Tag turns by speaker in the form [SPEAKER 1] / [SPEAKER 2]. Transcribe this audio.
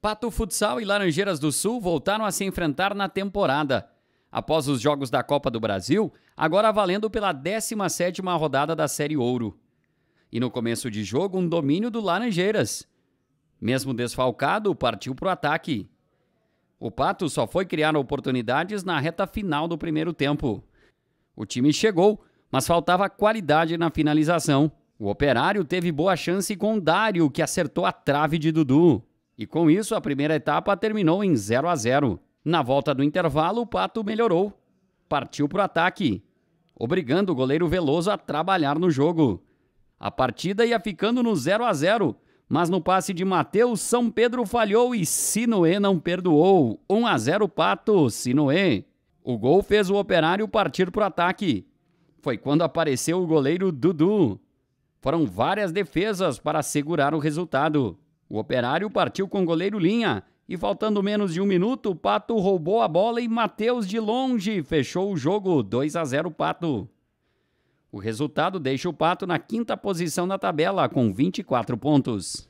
[SPEAKER 1] Pato Futsal e Laranjeiras do Sul voltaram a se enfrentar na temporada. Após os jogos da Copa do Brasil, agora valendo pela 17ª rodada da Série Ouro. E no começo de jogo, um domínio do Laranjeiras. Mesmo desfalcado, partiu para o ataque. O Pato só foi criar oportunidades na reta final do primeiro tempo. O time chegou, mas faltava qualidade na finalização. O Operário teve boa chance com Dário, que acertou a trave de Dudu. E com isso, a primeira etapa terminou em 0 a 0. Na volta do intervalo, o Pato melhorou. Partiu para o ataque, obrigando o goleiro Veloso a trabalhar no jogo. A partida ia ficando no 0 a 0, mas no passe de Matheus, São Pedro falhou e Sinoé não perdoou. 1 a 0 Pato, Sinoé. O gol fez o operário partir para o ataque. Foi quando apareceu o goleiro Dudu. Foram várias defesas para segurar o resultado. O operário partiu com o goleiro Linha e, faltando menos de um minuto, o Pato roubou a bola e Matheus de longe fechou o jogo 2 a 0 Pato. O resultado deixa o Pato na quinta posição na tabela com 24 pontos.